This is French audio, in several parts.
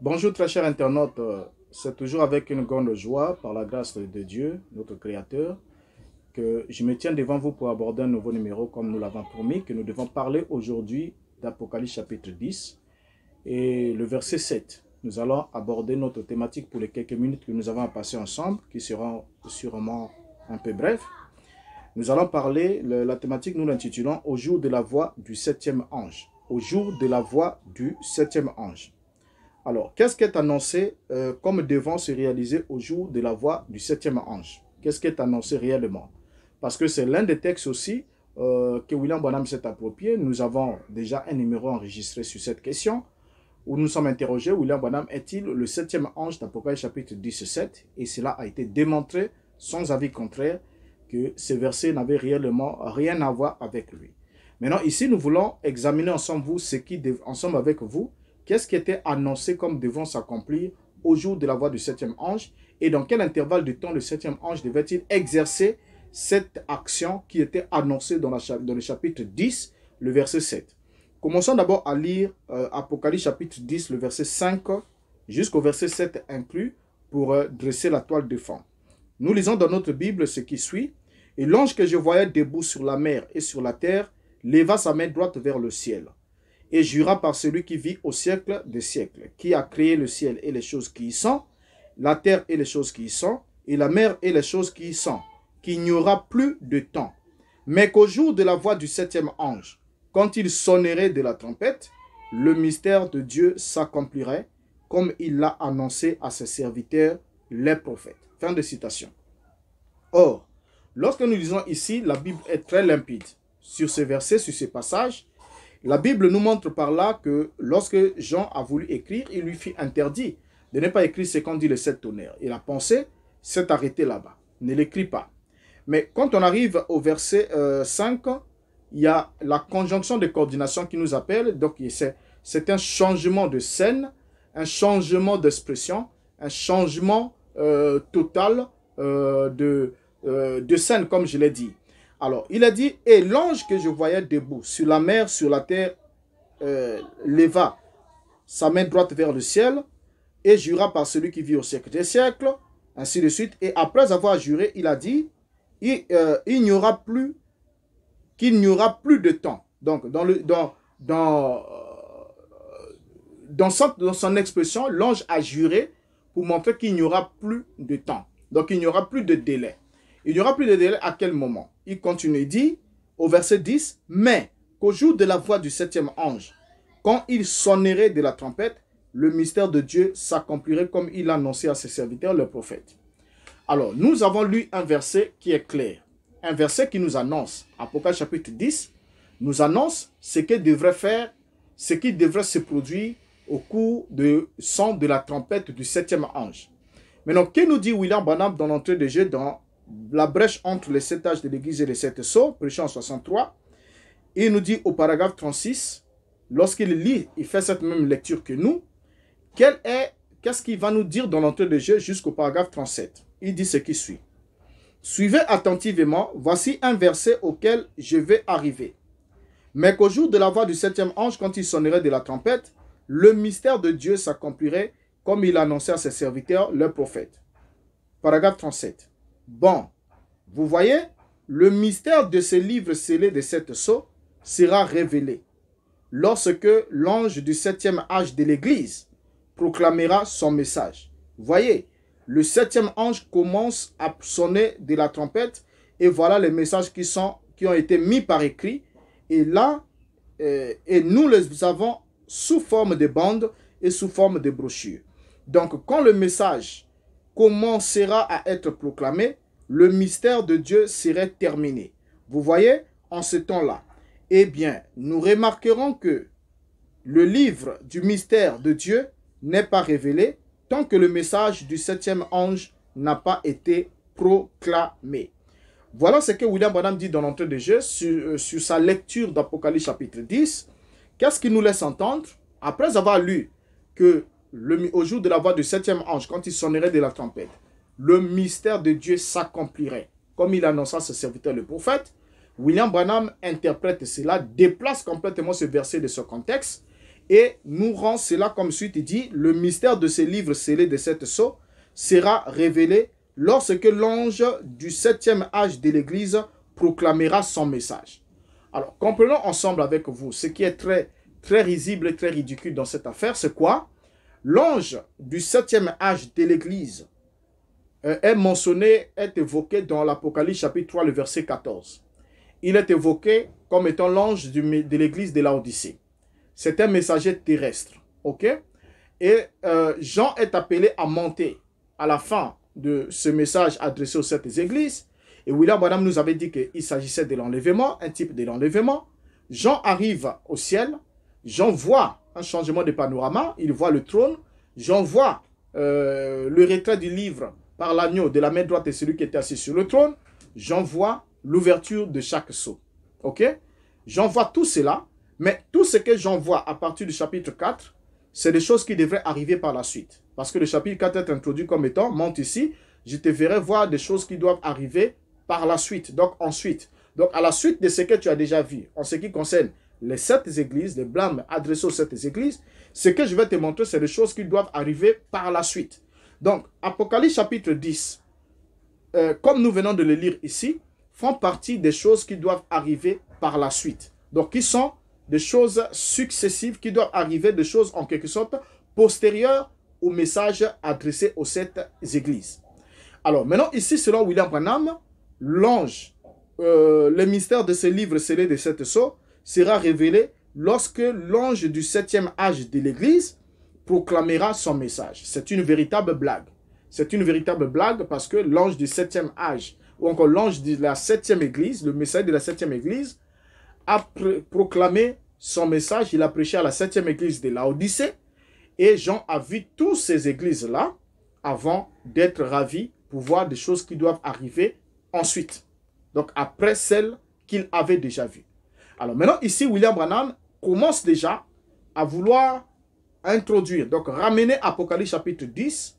Bonjour très chers internautes, euh, c'est toujours avec une grande joie, par la grâce de Dieu, notre Créateur, que je me tiens devant vous pour aborder un nouveau numéro comme nous l'avons promis, que nous devons parler aujourd'hui d'Apocalypse chapitre 10 et le verset 7. Nous allons aborder notre thématique pour les quelques minutes que nous avons à passer ensemble, qui seront sûrement un peu brefs. Nous allons parler, la thématique nous l'intitulons « Au jour de la voix du septième ange ». Au jour de la voix du septième ange. Alors, qu'est-ce qui est annoncé euh, comme devant se réaliser au jour de la voix du septième ange Qu'est-ce qui est annoncé réellement Parce que c'est l'un des textes aussi euh, que William Bonham s'est approprié. Nous avons déjà un numéro enregistré sur cette question où nous sommes interrogés, William Bonham est-il le septième ange d'Apocalypse chapitre 17 Et cela a été démontré sans avis contraire que ces versets n'avaient réellement rien à voir avec lui. Maintenant, ici, nous voulons examiner ensemble, vous, ce qui, ensemble avec vous Qu'est-ce qui était annoncé comme devant s'accomplir au jour de la voix du septième ange et dans quel intervalle de temps le septième ange devait-il exercer cette action qui était annoncée dans, le chapitre 10, le verset 7. Commençons d'abord à lire euh, Apocalypse chapitre 10, le verset 5 jusqu'au verset 7 inclus pour euh, dresser la toile de fond. Nous lisons dans notre Bible ce qui suit. Et l'ange que je voyais debout sur la mer et sur la terre leva sa main droite vers le ciel et jura par celui qui vit au siècle des siècles, qui a créé le ciel et les choses qui y sont, la terre et les choses qui y sont, et la mer et les choses qui y sont, qu'il n'y aura plus de temps, mais qu'au jour de la voix du septième ange, quand il sonnerait de la trompette, le mystère de Dieu s'accomplirait, comme il l'a annoncé à ses serviteurs, les prophètes. Fin de citation. Or, lorsque nous lisons ici, la Bible est très limpide sur ce verset, sur ce passage, la Bible nous montre par là que lorsque Jean a voulu écrire, il lui fut interdit de ne pas écrire ce qu'on dit le sept tonnerres. Et la pensée s'est arrêté là-bas. Ne l'écrit pas. Mais quand on arrive au verset 5, euh, il y a la conjonction de coordination qui nous appelle. Donc, c'est un changement de scène, un changement d'expression, un changement euh, total euh, de scène, comme je l'ai dit. Alors, il a dit, et l'ange que je voyais debout sur la mer, sur la terre, euh, leva sa main droite vers le ciel et jura par celui qui vit au siècle des siècles, ainsi de suite. Et après avoir juré, il a dit, il, euh, n'y aura plus, qu'il n'y aura plus de temps. Donc, dans, le, euh, dans son expression, l'ange a juré pour montrer qu'il n'y aura plus de temps. Donc, il n'y aura plus de délai. Il n'y aura plus de délai à quel moment Il continue, il dit au verset 10, mais qu'au jour de la voix du septième ange, quand il sonnerait de la trompette, le mystère de Dieu s'accomplirait comme il l'annonçait annoncé à ses serviteurs, le prophète. Alors, nous avons lu un verset qui est clair, un verset qui nous annonce, Apocalypse chapitre 10, nous annonce ce qu'il devrait faire, ce qui devrait se produire au cours du son de la trompette du septième ange. Maintenant, que nous dit William Banham dans l'entrée de jeu dans la brèche entre les sept âges de l'Église et les sept sceaux, prêchant 63, il nous dit au paragraphe 36, lorsqu'il lit, il fait cette même lecture que nous, quel est, qu'est-ce qu'il va nous dire dans l'entrée de jeu jusqu'au paragraphe 37 Il dit ce qui suit. Suivez attentivement, voici un verset auquel je vais arriver. Mais qu'au jour de la voix du septième ange, quand il sonnerait de la trompette, le mystère de Dieu s'accomplirait comme il annonçait à ses serviteurs, le prophète. Paragraphe 37. Bon, vous voyez, le mystère de ce livre scellé de cette sceau sera révélé lorsque l'ange du septième âge de l'Église proclamera son message. Voyez, le septième ange commence à sonner de la trompette et voilà les messages qui, sont, qui ont été mis par écrit. Et là, euh, et nous les avons sous forme de bandes et sous forme de brochures. Donc, quand le message commencera à être proclamé, le mystère de Dieu serait terminé. Vous voyez, en ce temps-là, eh bien, nous remarquerons que le livre du mystère de Dieu n'est pas révélé tant que le message du septième ange n'a pas été proclamé. Voilà ce que William Bonham dit dans l'entrée de jeu sur, euh, sa lecture d'Apocalypse chapitre 10. Qu'est-ce qu'il nous laisse entendre Après avoir lu que le, au jour de la voix du septième ange, quand il sonnerait de la trompette, le mystère de Dieu s'accomplirait. Comme il annonça ce serviteur, le prophète, William Branham interprète cela, déplace complètement ce verset de ce contexte et nous rend cela comme suite dit le mystère de ce livre scellé de cette sceau sera révélé lorsque l'ange du septième âge de l'Église proclamera son message. Alors, comprenons ensemble avec vous ce qui est très, très risible et très ridicule dans cette affaire. C'est quoi L'ange du septième âge de l'Église euh, est mentionné, est évoqué dans l'Apocalypse chapitre 3, le verset 14. Il est évoqué comme étant l'ange de l'église de l'Odyssée. C'est un messager terrestre. OK Et euh, Jean est appelé à monter à la fin de ce message adressé aux sept églises. Et William Madame nous avait dit qu'il s'agissait de l'enlèvement, un type de l'enlèvement. Jean arrive au ciel. Jean voit un changement de panorama. Il voit le trône. Jean voit euh, le retrait du livre par l'agneau de la main droite et celui qui était assis sur le trône, j'en vois l'ouverture de chaque sceau. OK J'en vois tout cela, mais tout ce que j'en vois à partir du chapitre 4, c'est des choses qui devraient arriver par la suite. Parce que le chapitre 4 est introduit comme étant, monte ici, je te verrai voir des choses qui doivent arriver par la suite. Donc ensuite, donc à la suite de ce que tu as déjà vu, en ce qui concerne les sept églises, les blâmes adressés aux sept églises, ce que je vais te montrer, c'est des choses qui doivent arriver par la suite. Donc, Apocalypse chapitre 10, euh, comme nous venons de le lire ici, font partie des choses qui doivent arriver par la suite. Donc, qui sont des choses successives, qui doivent arriver, des choses en quelque sorte postérieures au message adressé aux sept églises. Alors, maintenant, ici, selon William Branham, l'ange, euh, le mystère de ce livre scellé de sept sceaux sera révélé lorsque l'ange du septième âge de l'Église, proclamera son message. C'est une véritable blague. C'est une véritable blague parce que l'ange du septième âge, ou encore l'ange de la septième église, le message de la septième église, a proclamé son message, il a prêché à la septième église de l'Odyssée et Jean a vu toutes ces églises-là avant d'être ravi pour voir des choses qui doivent arriver ensuite. Donc après celles qu'il avait déjà vues. Alors maintenant, ici, William Branham commence déjà à vouloir introduire, donc ramener Apocalypse chapitre 10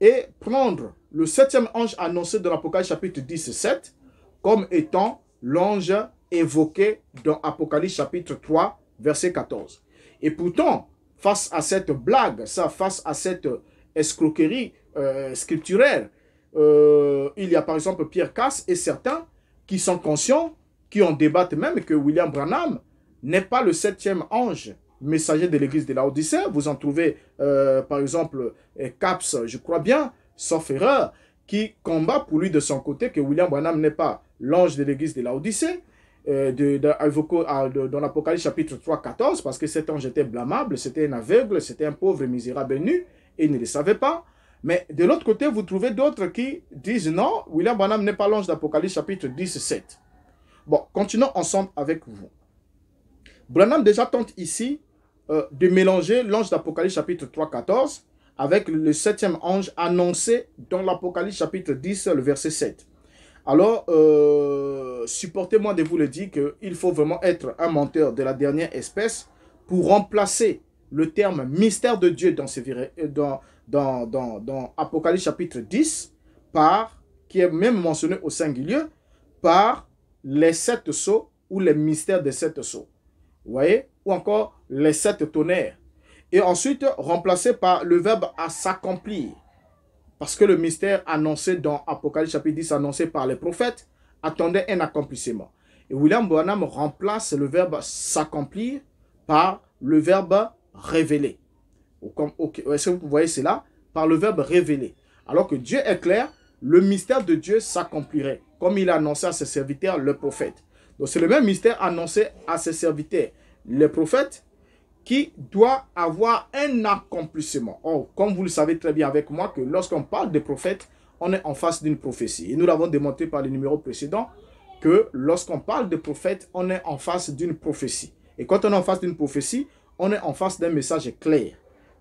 et prendre le septième ange annoncé dans l'Apocalypse chapitre 17 comme étant l'ange évoqué dans Apocalypse chapitre 3 verset 14. Et pourtant, face à cette blague, ça, face à cette escroquerie euh, scripturaire, euh, il y a par exemple Pierre Casse et certains qui sont conscients, qui en débattent même que William Branham n'est pas le septième ange messager de l'église de la Odyssée. Vous en trouvez, euh, par exemple, euh, Caps, je crois bien, sauf erreur, qui combat pour lui de son côté que William Branham n'est pas l'ange de l'église de la Odyssée. Euh, de, dans l'Apocalypse chapitre 3, 14, parce que cet ange était blâmable, c'était un aveugle, c'était un pauvre misérable nu, et il ne le savait pas. Mais de l'autre côté, vous trouvez d'autres qui disent non, William Branham n'est pas l'ange d'Apocalypse chapitre 17. Bon, continuons ensemble avec vous. Branham déjà tente ici euh, de mélanger l'ange d'Apocalypse chapitre 3, 14 avec le septième ange annoncé dans l'Apocalypse chapitre 10, le verset 7. Alors, euh, supportez-moi de vous le dire qu'il faut vraiment être un menteur de la dernière espèce pour remplacer le terme mystère de Dieu dans, euh, dans, Apocalypse chapitre 10 par, qui est même mentionné au singulier, par les sept sceaux ou les mystères des sept sceaux. Vous voyez Ou encore les sept tonnerres, et ensuite remplacé par le verbe à s'accomplir. Parce que le mystère annoncé dans Apocalypse chapitre 10, annoncé par les prophètes, attendait un accomplissement. Et William Bonham remplace le verbe s'accomplir par le verbe révéler. Est-ce que vous voyez cela Par le verbe révéler. Alors que Dieu est clair, le mystère de Dieu s'accomplirait, comme il a annoncé à ses serviteurs, le prophète. Donc c'est le même mystère annoncé à ses serviteurs, les prophètes, qui doit avoir un accomplissement. Or, comme vous le savez très bien avec moi, que lorsqu'on parle de prophètes, on est en face d'une prophétie. Et nous l'avons démontré par les numéros précédents, que lorsqu'on parle de prophète, on est en face d'une prophétie. Et quand on est en face d'une prophétie, on est en face d'un message clair,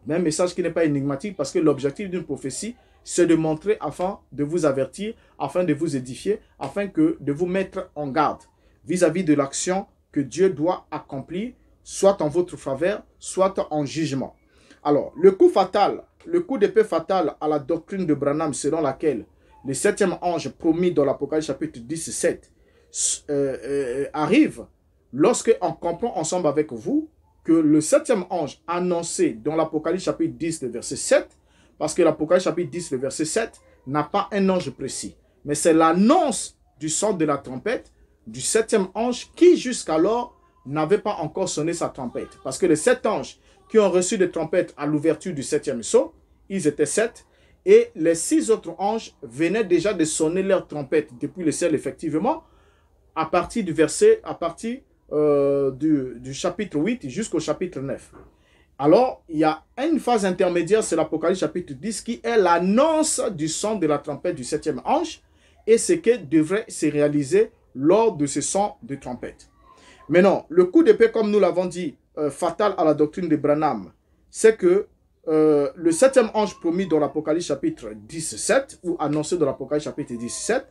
d'un message qui n'est pas énigmatique, parce que l'objectif d'une prophétie, c'est de montrer afin de vous avertir, afin de vous édifier, afin que de vous mettre en garde vis à -vis de l'action que Dieu doit accomplir soit en votre faveur, soit en jugement. Alors, le coup fatal, le coup d'épée fatal à la doctrine de Branham selon laquelle le septième ange promis dans l'Apocalypse chapitre 10 euh, euh, arrive lorsque on comprend ensemble avec vous que le septième ange annoncé dans l'Apocalypse chapitre 10, le verset 7, parce que l'Apocalypse chapitre 10, le verset 7, n'a pas un ange précis, mais c'est l'annonce du son de la trompette du septième ange qui jusqu'alors n'avait pas encore sonné sa trompette. Parce que les sept anges qui ont reçu des trompettes à l'ouverture du septième saut, ils étaient sept, et les six autres anges venaient déjà de sonner leur trompette depuis le ciel, effectivement, à partir du verset, à partir euh, du, du, chapitre 8 jusqu'au chapitre 9. Alors, il y a une phase intermédiaire, c'est l'Apocalypse chapitre 10, qui est l'annonce du son de la trompette du septième ange et ce qui devrait se réaliser lors de ce son de trompette. Mais non, le coup de paix, comme nous l'avons dit, euh, fatal à la doctrine de Branham, c'est que euh, le septième ange promis dans l'Apocalypse chapitre 17, ou annoncé dans l'Apocalypse chapitre 17,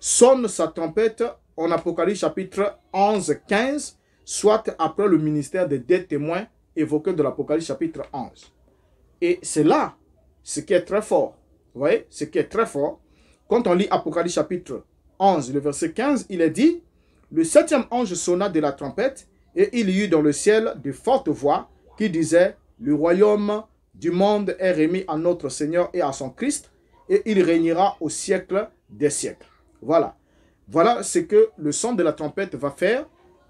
sonne sa trompette en Apocalypse chapitre 11, 15, soit après le ministère des deux témoins évoqués dans l'Apocalypse chapitre 11. Et c'est là ce qui est très fort. Vous voyez, ce qui est très fort. Quand on lit Apocalypse chapitre 11, le verset 15, il est dit le septième ange sonna de la trompette, et il y eut dans le ciel de fortes voix qui disaient, Le royaume du monde est remis à notre Seigneur et à son Christ, et il régnera au siècle des siècles. Voilà. Voilà ce que le son de la trompette va faire.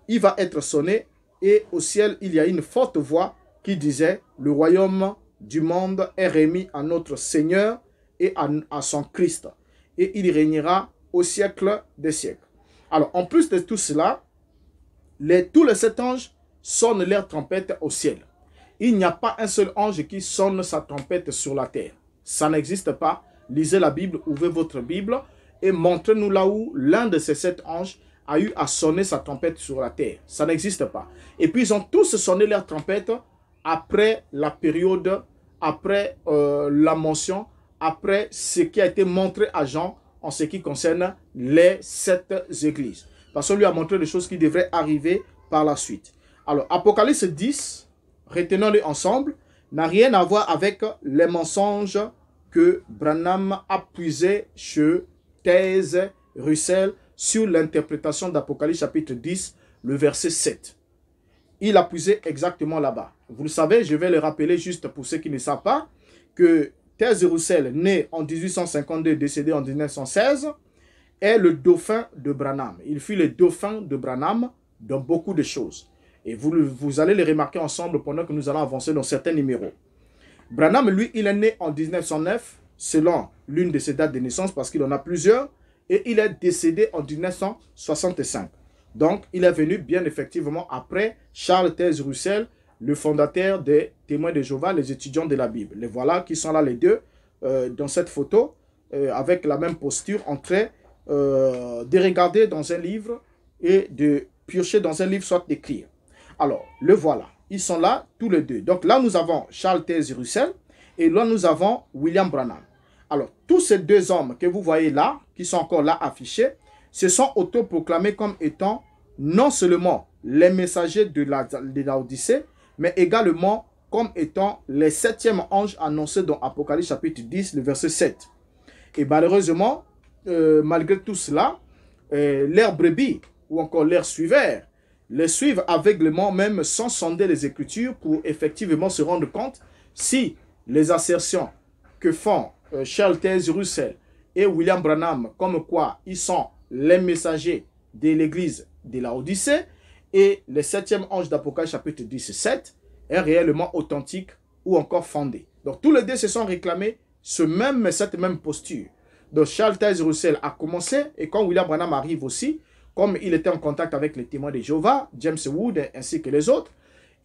Il va être sonné, et au ciel, il y a une forte voix qui disait, Le royaume du monde est remis à notre Seigneur et à, à son Christ, et il régnera au siècle des siècles. Alors, en plus de tout cela, les, tous les sept anges sonnent leur trompette au ciel. Il n'y a pas un seul ange qui sonne sa trompette sur la terre. Ça n'existe pas. Lisez la Bible, ouvrez votre Bible et montrez-nous là où l'un de ces sept anges a eu à sonner sa trompette sur la terre. Ça n'existe pas. Et puis ils ont tous sonné leur trompette après la période, après euh, la mention, après ce qui a été montré à Jean en ce qui concerne les sept églises. Parce qu'on lui a montré les choses qui devraient arriver par la suite. Alors, Apocalypse 10, retenons-le ensemble, n'a rien à voir avec les mensonges que Branham a puisés chez Thèse Russell sur l'interprétation d'Apocalypse chapitre 10, le verset 7. Il a puisé exactement là-bas. Vous le savez, je vais le rappeler juste pour ceux qui ne savent pas, que Thèse Roussel, né en 1852, décédé en 1916, est le dauphin de Branham. Il fut le dauphin de Branham dans beaucoup de choses. Et vous, vous allez les remarquer ensemble pendant que nous allons avancer dans certains numéros. Branham, lui, il est né en 1909, selon l'une de ses dates de naissance, parce qu'il en a plusieurs, et il est décédé en 1965. Donc, il est venu bien effectivement après Charles Thèse Roussel le fondateur des témoins de Jéhovah, les étudiants de la Bible. Les voilà qui sont là les deux euh, dans cette photo, euh, avec la même posture, en train euh, de regarder dans un livre et de piocher dans un livre, soit d'écrire. Alors, le voilà. Ils sont là, tous les deux. Donc là, nous avons Charles Taze Russell et là, nous avons William Branham. Alors, tous ces deux hommes que vous voyez là, qui sont encore là affichés, se sont autoproclamés comme étant non seulement les messagers de la, de mais également comme étant les septièmes anges annoncés dans Apocalypse chapitre 10, le verset 7. Et malheureusement, euh, malgré tout cela, euh, leurs brebis ou encore leurs suiveurs les suivent aveuglément, même sans sonder les Écritures, pour effectivement se rendre compte si les assertions que font euh, Charles Taze Russell et William Branham, comme quoi ils sont les messagers de l'Église de la et le septième ange d'Apocalypse chapitre 17, est réellement authentique ou encore fondé. Donc tous les deux se sont réclamés ce même, cette même posture. Donc Charles Taze Russell a commencé et quand William Branham arrive aussi, comme il était en contact avec les témoins de Jéhovah, James Wood ainsi que les autres,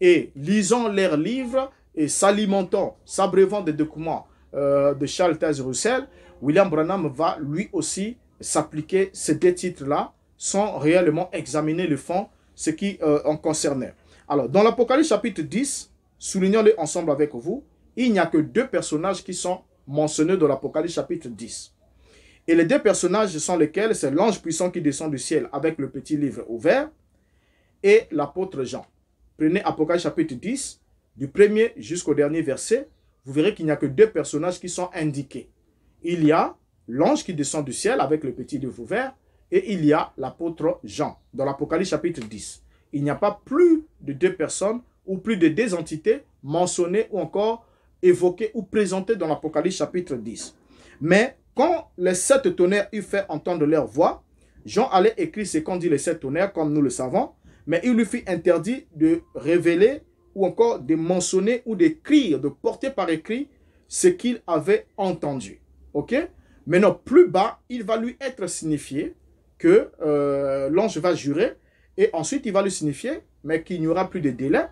et lisant leurs livres et s'alimentant, s'abreuvant des documents euh, de Charles Taze Russell, William Branham va lui aussi s'appliquer ces deux titres-là sans réellement examiner le fond ce qui euh, en concernait. Alors, dans l'Apocalypse chapitre 10, soulignons-le ensemble avec vous, il n'y a que deux personnages qui sont mentionnés dans l'Apocalypse chapitre 10. Et les deux personnages sont lesquels C'est l'ange puissant qui descend du ciel avec le petit livre ouvert et l'apôtre Jean. Prenez Apocalypse chapitre 10, du premier jusqu'au dernier verset, vous verrez qu'il n'y a que deux personnages qui sont indiqués. Il y a l'ange qui descend du ciel avec le petit livre ouvert et il y a l'apôtre Jean dans l'Apocalypse chapitre 10. Il n'y a pas plus de deux personnes ou plus de deux entités mentionnées ou encore évoquées ou présentées dans l'Apocalypse chapitre 10. Mais quand les sept tonnerres eurent fait entendre leur voix, Jean allait écrire ce qu'ont dit les sept tonnerres, comme nous le savons, mais il lui fut interdit de révéler ou encore de mentionner ou d'écrire, de porter par écrit ce qu'il avait entendu. OK Maintenant, plus bas, il va lui être signifié que euh, l'ange va jurer et ensuite il va lui signifier, mais qu'il n'y aura plus de délai.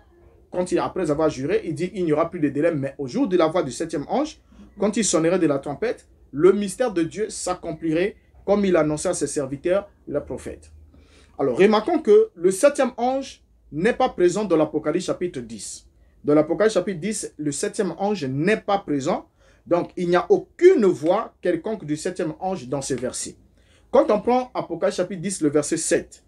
Quand il, après avoir juré, il dit il n'y aura plus de délai, mais au jour de la voix du septième ange, quand il sonnerait de la trompette, le mystère de Dieu s'accomplirait comme il annonçait à ses serviteurs, le prophète. Alors remarquons que le septième ange n'est pas présent dans l'Apocalypse chapitre 10. Dans l'Apocalypse chapitre 10, le septième ange n'est pas présent. Donc il n'y a aucune voix quelconque du septième ange dans ce verset. Quand on prend Apocalypse chapitre 10, le verset 7,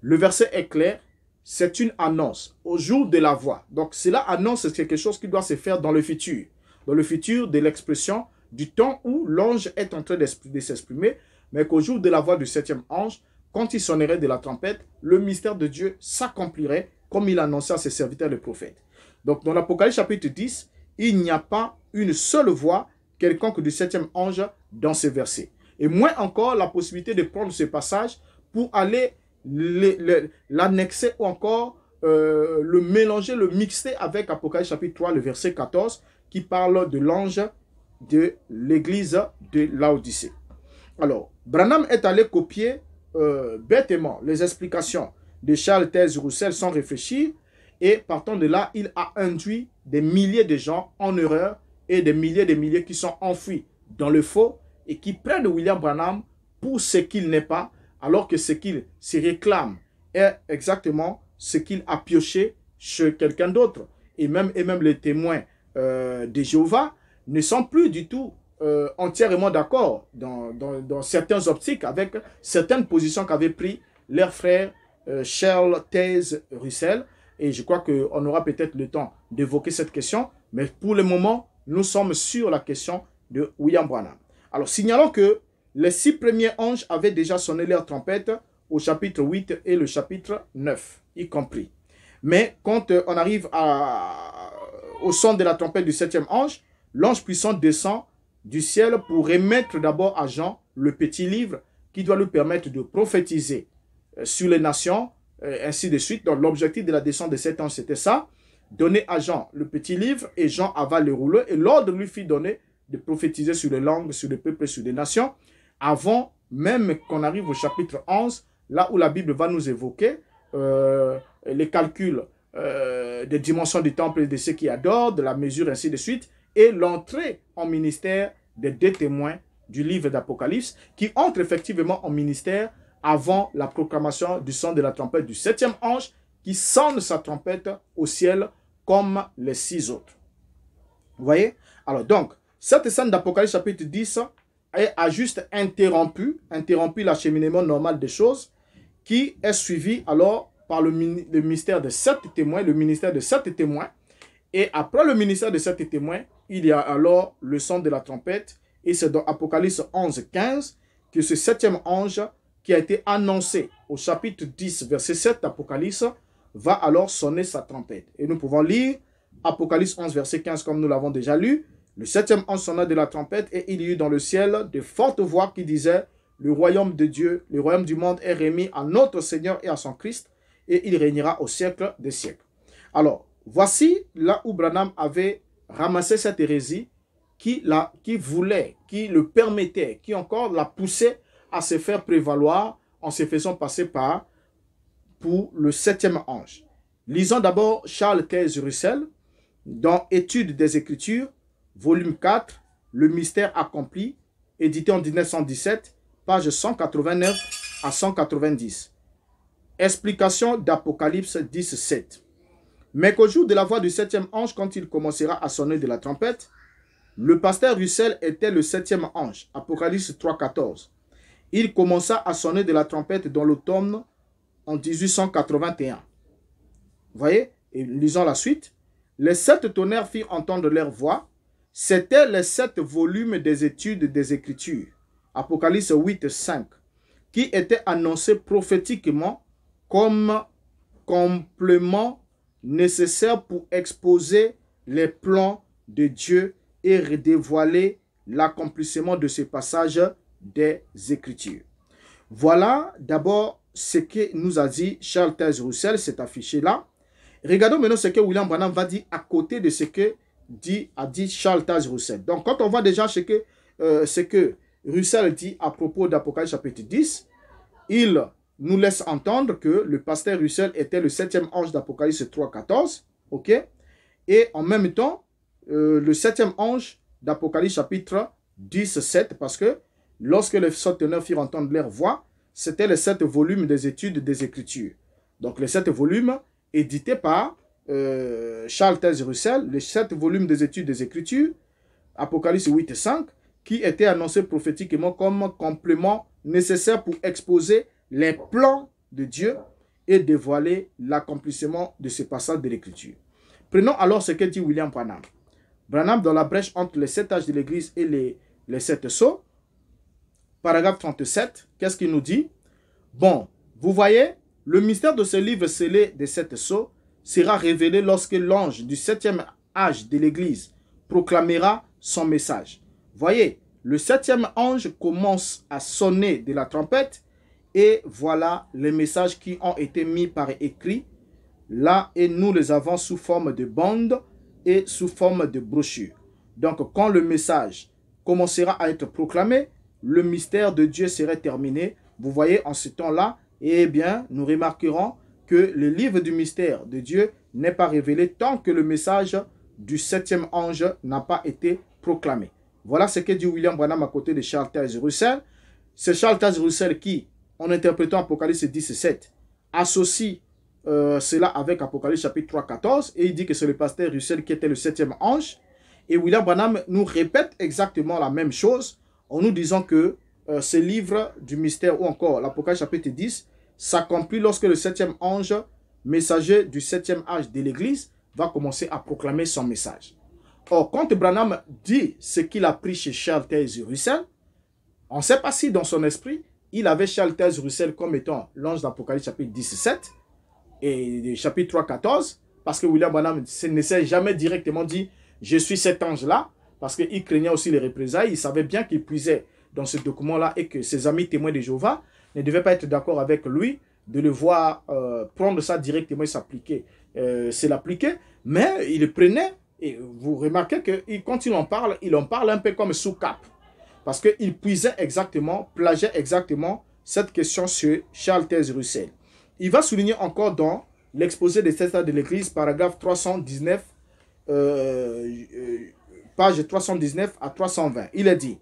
le verset est clair, c'est une annonce au jour de la voix. Donc cela annonce quelque chose qui doit se faire dans le futur, dans le futur de l'expression du temps où l'ange est en train de s'exprimer, mais qu'au jour de la voix du septième ange, quand il sonnerait de la trompette, le mystère de Dieu s'accomplirait comme il annonçait à ses serviteurs les prophètes. Donc dans l'Apocalypse chapitre 10, il n'y a pas une seule voix quelconque du septième ange dans ce verset et moins encore la possibilité de prendre ce passage pour aller l'annexer ou encore euh, le mélanger, le mixer avec Apocalypse chapitre 3, le verset 14, qui parle de l'ange de l'église de l'Odyssée. Alors, Branham est allé copier euh, bêtement les explications de Charles Thèse Roussel sans réfléchir, et partant de là, il a induit des milliers de gens en erreur et des milliers et des milliers qui sont enfuis dans le faux et qui prennent William Branham pour ce qu'il n'est pas, alors que ce qu'il se réclame est exactement ce qu'il a pioché chez quelqu'un d'autre. Et même, et même les témoins euh, de Jéhovah ne sont plus du tout euh, entièrement d'accord dans, dans, certains optiques avec certaines positions qu'avait pris leur frère euh, Charles Thèse Russell. Et je crois qu'on aura peut-être le temps d'évoquer cette question. Mais pour le moment, nous sommes sur la question de William Branham. Alors, signalons que les six premiers anges avaient déjà sonné leur trompette au chapitre 8 et le chapitre 9, y compris. Mais quand euh, on arrive au son de la trompette du septième ange, l'ange puissant descend du ciel pour remettre d'abord à Jean le petit livre qui doit lui permettre de prophétiser euh, sur les nations, euh, ainsi de suite. Donc l'objectif de la descente de cet ange, c'était ça. Donner à Jean le petit livre et Jean avale le rouleau et l'ordre lui fit donner de prophétiser sur les langues, sur les peuples, sur les nations, avant même qu'on arrive au chapitre 11, là où la Bible va nous évoquer euh, les calculs euh, des dimensions du temple et de ceux qui adorent, de la mesure, ainsi de suite, et l'entrée en ministère des deux témoins du livre d'Apocalypse, qui entrent effectivement en ministère avant la proclamation du son de la trompette du septième ange, qui sonne sa trompette au ciel comme les six autres. Vous voyez Alors donc, cette scène d'Apocalypse chapitre 10 a juste interrompu, interrompu l'acheminement normal des choses qui est suivi alors par le, le ministère de sept témoins, le ministère de sept témoins. Et après le ministère de sept témoins, il y a alors le son de la trompette. Et c'est dans Apocalypse 11, 15 que ce septième ange qui a été annoncé au chapitre 10, verset 7 d'Apocalypse, va alors sonner sa trompette. Et nous pouvons lire Apocalypse 11, verset 15 comme nous l'avons déjà lu. Le septième ange sonna de la trompette et il y eut dans le ciel de fortes voix qui disaient Le royaume de Dieu, le royaume du monde est remis à notre Seigneur et à son Christ, et il régnera au siècle des siècles. Alors, voici là où Branham avait ramassé cette hérésie qui, la, qui voulait, qui le permettait, qui encore la poussait à se faire prévaloir en se faisant passer par pour le septième ange. Lisons d'abord Charles K. Russell dans Étude des Écritures, volume 4, Le mystère accompli, édité en 1917, pages 189 à 190. Explication d'Apocalypse 17. Mais qu'au jour de la voix du septième ange, quand il commencera à sonner de la trompette, le pasteur Russell était le septième ange. Apocalypse 3.14. Il commença à sonner de la trompette dans l'automne en 1881. voyez Et lisons la suite. Les sept tonnerres firent entendre leur voix, c'était le sept volumes des études des Écritures, Apocalypse 8, 5, qui était annoncé prophétiquement comme complément nécessaire pour exposer les plans de Dieu et redévoiler l'accomplissement de ce passage des Écritures. Voilà d'abord ce que nous a dit Charles Thèse Roussel, cet affiché-là. Regardons maintenant ce que William Branham va dire à côté de ce que dit, a dit Charles Roussel. Donc, quand on voit déjà ce que, euh, Russell dit à propos d'Apocalypse chapitre 10, il nous laisse entendre que le pasteur Russell était le septième ange d'Apocalypse 3.14, ok Et en même temps, euh, le septième ange d'Apocalypse chapitre 7, parce que lorsque les centenaires firent entendre leur voix, c'était les sept volumes des études des Écritures. Donc les sept volumes édités par euh, Charles Thèse Russell, les sept volumes des études des Écritures, Apocalypse 8 et 5, qui étaient annoncés prophétiquement comme complément nécessaire pour exposer les plans de Dieu et dévoiler l'accomplissement de ces passages de l'Écriture. Prenons alors ce que dit William Branham. Branham, dans la brèche entre les sept âges de l'Église et les, les sept sceaux, paragraphe 37, qu'est-ce qu'il nous dit Bon, vous voyez, le mystère de ce livre scellé des sept sceaux sera révélé lorsque l'ange du septième âge de l'Église proclamera son message. Voyez, le septième ange commence à sonner de la trompette et voilà les messages qui ont été mis par écrit là et nous les avons sous forme de bandes et sous forme de brochures. Donc quand le message commencera à être proclamé, le mystère de Dieu serait terminé. Vous voyez, en ce temps-là, eh bien, nous remarquerons que le livre du mystère de Dieu n'est pas révélé tant que le message du septième ange n'a pas été proclamé. Voilà ce que dit William Branham à côté de Charles Taze Russell. C'est Charles Taze qui, en interprétant Apocalypse 17, associe euh, cela avec Apocalypse chapitre 3, 14, et il dit que c'est le pasteur Russell qui était le septième ange. Et William Branham nous répète exactement la même chose en nous disant que euh, ce livre du mystère ou encore l'Apocalypse chapitre 10 s'accomplit lorsque le septième ange, messager du septième âge de l'Église, va commencer à proclamer son message. Or, quand Branham dit ce qu'il a pris chez Charles Taze Russell, on ne sait pas si dans son esprit, il avait Charles Taze Russell comme étant l'ange d'Apocalypse chapitre 17 et chapitre 3, 14, parce que William Branham ne s'est jamais directement dit « je suis cet ange-là », parce qu'il craignait aussi les représailles, il savait bien qu'il puisait dans ce document-là et que ses amis témoins de Jéhovah ne devait pas être d'accord avec lui, de le voir euh, prendre ça directement et s'appliquer. Euh, c'est l'appliquer, mais il prenait, et vous remarquez que quand il en parle, il en parle un peu comme sous cap. Parce qu'il puisait exactement, plageait exactement cette question sur Charles Thèse Russell. Il va souligner encore dans l'exposé des états de l'Église, paragraphe 319, euh, page 319 à 320. Il a dit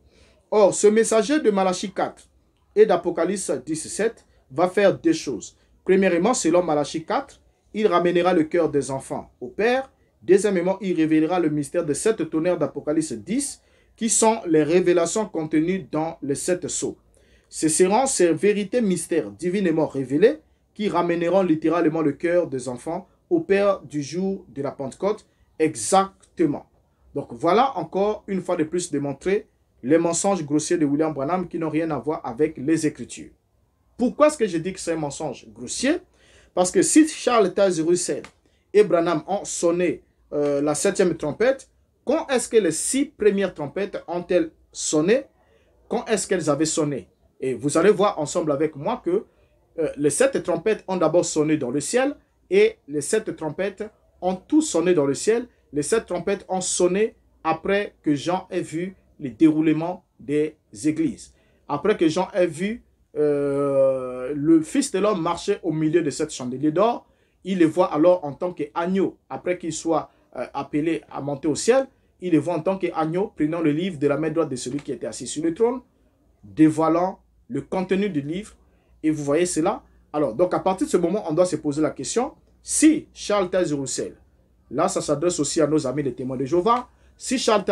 Or, ce messager de Malachi 4 et d'Apocalypse 17 va faire deux choses. Premièrement, selon Malachie 4, il ramènera le cœur des enfants au Père. Deuxièmement, il révélera le mystère de sept tonnerres d'Apocalypse 10, qui sont les révélations contenues dans les sept sceaux. Ce seront ces vérités mystères divinement révélées qui ramèneront littéralement le cœur des enfants au Père du jour de la Pentecôte exactement. Donc voilà encore une fois de plus démontré les mensonges grossiers de William Branham qui n'ont rien à voir avec les Écritures. Pourquoi est-ce que je dis que c'est un mensonge grossier Parce que si Charles Taze Russell et Branham ont sonné euh, la septième trompette, quand est-ce que les six premières trompettes ont-elles sonné Quand est-ce qu'elles avaient sonné Et vous allez voir ensemble avec moi que euh, les sept trompettes ont d'abord sonné dans le ciel et les sept trompettes ont tous sonné dans le ciel. Les sept trompettes ont sonné après que Jean ait vu le déroulement des églises. Après que Jean ait vu euh, le Fils de l'homme marcher au milieu de cette chandelier d'or, il le voit alors en tant qu'agneau, après qu'il soit euh, appelé à monter au ciel, il le voit en tant qu'agneau prenant le livre de la main droite de celui qui était assis sur le trône, dévoilant le contenu du livre. Et vous voyez cela Alors, donc à partir de ce moment, on doit se poser la question, si Charles là ça s'adresse aussi à nos amis des témoins de Jéhovah, si Charles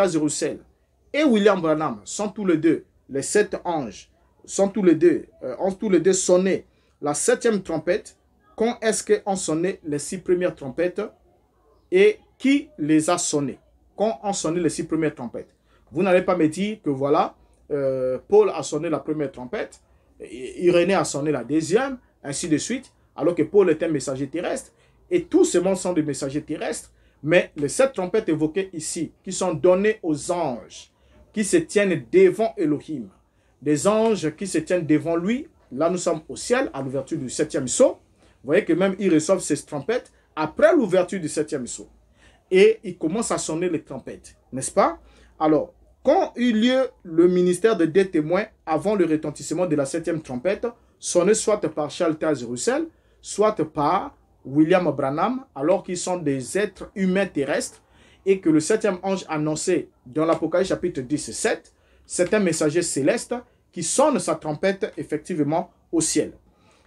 et William Branham sont tous les deux, les sept anges, sont tous les deux, euh, ont tous les deux sonné la septième trompette. Quand est-ce qu'ont sonné les six premières trompettes et qui les a sonnées Quand ont sonné les six premières trompettes Vous n'allez pas me dire que voilà, euh, Paul a sonné la première trompette, Irénée a sonné la deuxième, ainsi de suite, alors que Paul était un messager terrestre et tous ces mondes sont des messagers terrestres. Mais les sept trompettes évoquées ici, qui sont données aux anges, qui se tiennent devant Elohim, des anges qui se tiennent devant lui. Là, nous sommes au ciel à l'ouverture du septième saut. Vous voyez que même ils reçoivent ces trompettes après l'ouverture du septième saut. Et ils commencent à sonner les trompettes, n'est-ce pas Alors, quand eut lieu le ministère des deux témoins avant le retentissement de la septième trompette, sonné soit par Charles Taze Russell, soit par William Branham, alors qu'ils sont des êtres humains terrestres et que le septième ange annoncé dans l'Apocalypse chapitre 17, c'est un messager céleste qui sonne sa trompette effectivement au ciel.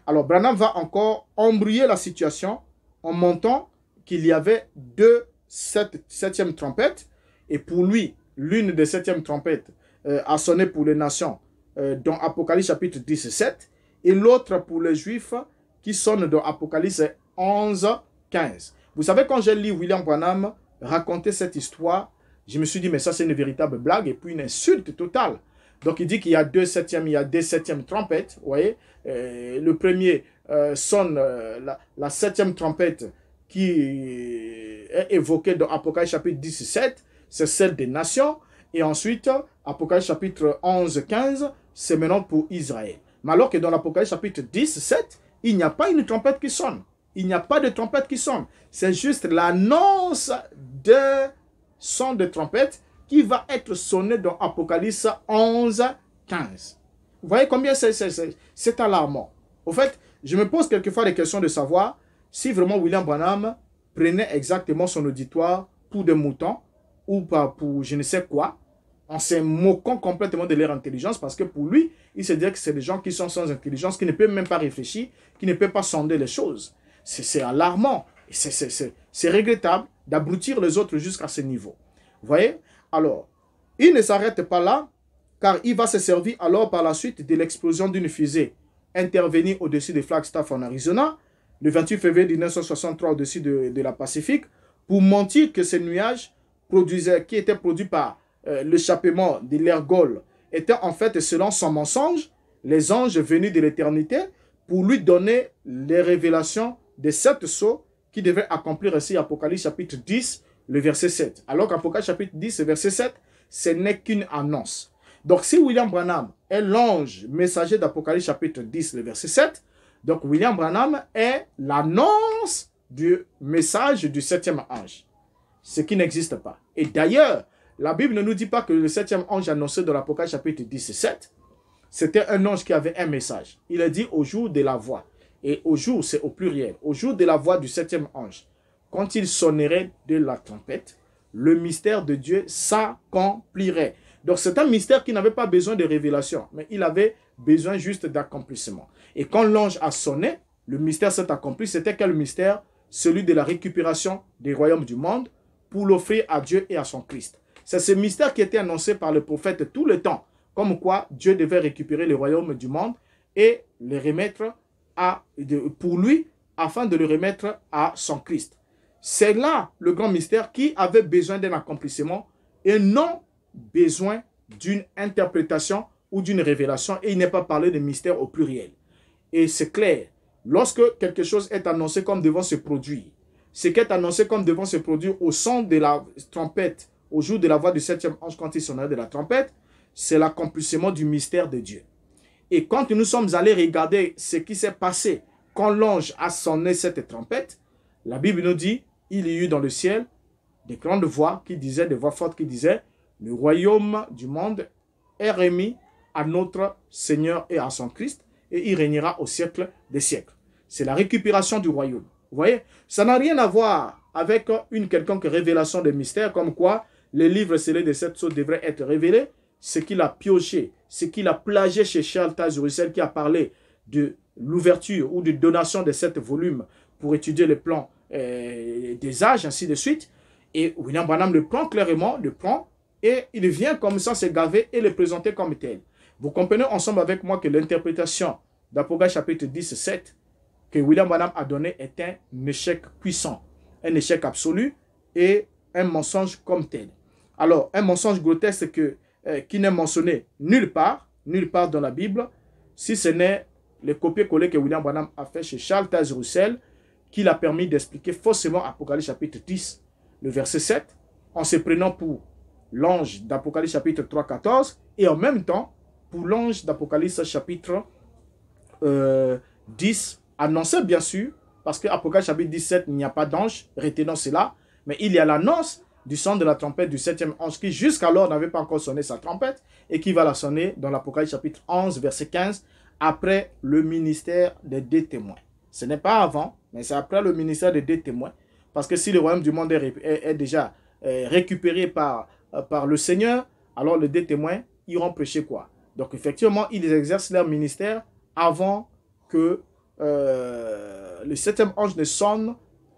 Alors Branham va encore embrouiller la situation en montant qu'il y avait deux sept, septièmes trompettes et pour lui, l'une des septièmes trompettes euh, a sonné pour les nations euh, dans Apocalypse chapitre 17 et l'autre pour les juifs qui sonne dans Apocalypse 11, 15. Vous savez, quand j'ai lu William Branham, raconter cette histoire, je me suis dit, mais ça, c'est une véritable blague et puis une insulte totale. Donc, il dit qu'il y a deux septièmes, il y a deux septièmes trompettes, vous voyez. Euh, le premier euh, sonne euh, la, septième trompette qui est évoquée dans Apocalypse chapitre 17, c'est celle des nations. Et ensuite, Apocalypse chapitre 11, 15, c'est maintenant pour Israël. Mais alors que dans l'Apocalypse chapitre 17, il n'y a pas une trompette qui sonne. Il n'y a pas de trompette qui sonne. C'est juste l'annonce de son de trompette qui va être sonné dans Apocalypse 11, 15. Vous voyez combien c'est alarmant. Au fait, je me pose quelquefois la question de savoir si vraiment William Branham prenait exactement son auditoire pour des moutons ou pas pour je ne sais quoi, en se moquant complètement de leur intelligence parce que pour lui, il se dit que c'est des gens qui sont sans intelligence, qui ne peuvent même pas réfléchir, qui ne peuvent pas sonder les choses. C'est alarmant. C'est regrettable d'abrutir les autres jusqu'à ce niveau. Vous voyez Alors, il ne s'arrête pas là, car il va se servir alors par la suite de l'explosion d'une fusée intervenue au-dessus de Flagstaff en Arizona, le 28 février 1963 au-dessus de, la Pacifique, pour mentir que ces nuages qui étaient produits par euh, l'échappement de l'ergol étaient en fait, selon son mensonge, les anges venus de l'éternité pour lui donner les révélations des sept sceaux qui devait accomplir ainsi Apocalypse chapitre 10, le verset 7. Alors qu'Apocalypse chapitre 10, verset 7, ce n'est qu'une annonce. Donc si William Branham est l'ange messager d'Apocalypse chapitre 10, le verset 7, donc William Branham est l'annonce du message du septième ange, ce qui n'existe pas. Et d'ailleurs, la Bible ne nous dit pas que le septième ange annoncé dans l'Apocalypse chapitre 17, c'était un ange qui avait un message. Il a dit au jour de la voix. Et au jour, c'est au pluriel, au jour de la voix du septième ange, quand il sonnerait de la trompette, le mystère de Dieu s'accomplirait. Donc c'est un mystère qui n'avait pas besoin de révélation, mais il avait besoin juste d'accomplissement. Et quand l'ange a sonné, le mystère s'est accompli. C'était quel mystère Celui de la récupération des royaumes du monde pour l'offrir à Dieu et à son Christ. C'est ce mystère qui était annoncé par le prophète tout le temps, comme quoi Dieu devait récupérer les royaumes du monde et les remettre pour lui afin de le remettre à son Christ. C'est là le grand mystère qui avait besoin d'un accomplissement et non besoin d'une interprétation ou d'une révélation. Et il n'est pas parlé de mystère au pluriel. Et c'est clair, lorsque quelque chose est annoncé comme devant se produire, ce qui est annoncé comme devant se produire au son de la trompette, au jour de la voix du septième ange quand il sonnera de la trompette, c'est l'accomplissement du mystère de Dieu. Et quand nous sommes allés regarder ce qui s'est passé quand l'ange a sonné cette trompette, la Bible nous dit, il y eut dans le ciel des grandes voix qui disaient, des voix fortes qui disaient, le royaume du monde est remis à notre Seigneur et à son Christ, et il régnera au siècle des siècles. C'est la récupération du royaume. Vous voyez, ça n'a rien à voir avec une quelconque révélation de mystères, comme quoi les livres scellés de cette saut devraient être révélés, ce qu'il a pioché, ce qu'il a plagié chez Charles Tazurusel qui a parlé de l'ouverture ou de donation de sept volume pour étudier le plan euh, des âges, ainsi de suite. Et William Branham le prend clairement, le prend, et il vient comme ça se gaver et le présenter comme tel. Vous comprenez ensemble avec moi que l'interprétation d'Apocalypse chapitre 17 que William Branham a donné est un échec puissant, un échec absolu et un mensonge comme tel. Alors, un mensonge grotesque que euh, qui n'est mentionné nulle part, nulle part dans la Bible, si ce n'est les copier-coller que William Branham a fait chez Charles Taze Russell, qui l'a permis d'expliquer forcément Apocalypse chapitre 10, le verset 7, en se prenant pour l'ange d'Apocalypse chapitre 3, 14, et en même temps pour l'ange d'Apocalypse chapitre 10, euh, annoncé bien sûr, parce qu'Apocalypse chapitre 17, il n'y a pas d'ange, retenons cela, mais il y a l'annonce du son de la trompette du septième ange qui jusqu'alors n'avait pas encore sonné sa trompette et qui va la sonner dans l'Apocalypse chapitre 11 verset 15 après le ministère des deux témoins. Ce n'est pas avant, mais c'est après le ministère des deux témoins. Parce que si le royaume du monde est, déjà euh, récupéré par, euh, par le Seigneur, alors les deux témoins iront prêcher quoi Donc effectivement, ils exercent leur ministère avant que euh, le septième ange ne sonne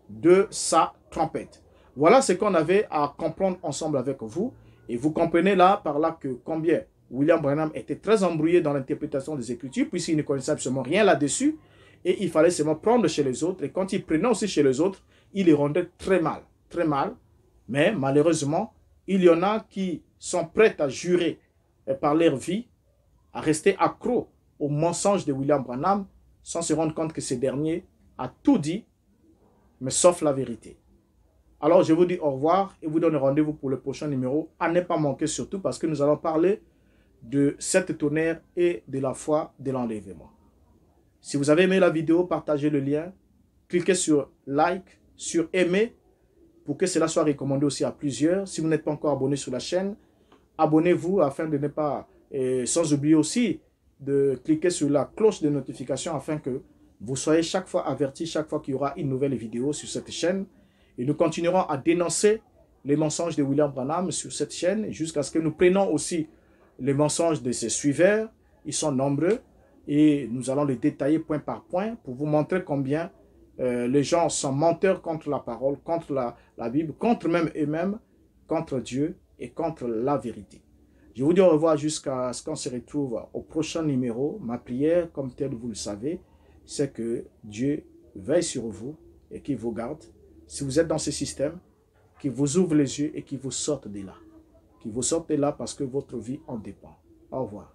de sa trompette. Voilà ce qu'on avait à comprendre ensemble avec vous. Et vous comprenez là, par là, que combien William Branham était très embrouillé dans l'interprétation des Écritures, puisqu'il ne connaissait absolument rien là-dessus. Et il fallait seulement prendre chez les autres. Et quand il prenait aussi chez les autres, il les rendait très mal, très mal. Mais malheureusement, il y en a qui sont prêts à jurer euh, par leur vie, à rester accro au mensonge de William Branham, sans se rendre compte que ce dernier a tout dit, mais sauf la vérité. Alors, je vous dis au revoir et vous donne rendez-vous pour le prochain numéro. À ne pas manquer surtout parce que nous allons parler de cette tonnerre et de la foi de l'enlèvement. Si vous avez aimé la vidéo, partagez le lien. Cliquez sur like, sur aimer pour que cela soit recommandé aussi à plusieurs. Si vous n'êtes pas encore abonné sur la chaîne, abonnez-vous afin de ne pas... Et euh, sans oublier aussi de cliquer sur la cloche de notification afin que vous soyez chaque fois averti, chaque fois qu'il y aura une nouvelle vidéo sur cette chaîne. Et nous continuerons à dénoncer les mensonges de William Branham sur cette chaîne jusqu'à ce que nous prenions aussi les mensonges de ses suiveurs. Ils sont nombreux et nous allons les détailler point par point pour vous montrer combien euh, les gens sont menteurs contre la parole, contre la, la Bible, contre même eux-mêmes, contre Dieu et contre la vérité. Je vous dis au revoir jusqu'à ce qu'on se retrouve au prochain numéro. Ma prière, comme telle vous le savez, c'est que Dieu veille sur vous et qu'il vous garde si vous êtes dans ce système, qu'il vous ouvre les yeux et qu'il vous sorte de là. Qu'il vous sorte de là parce que votre vie en dépend. Au revoir.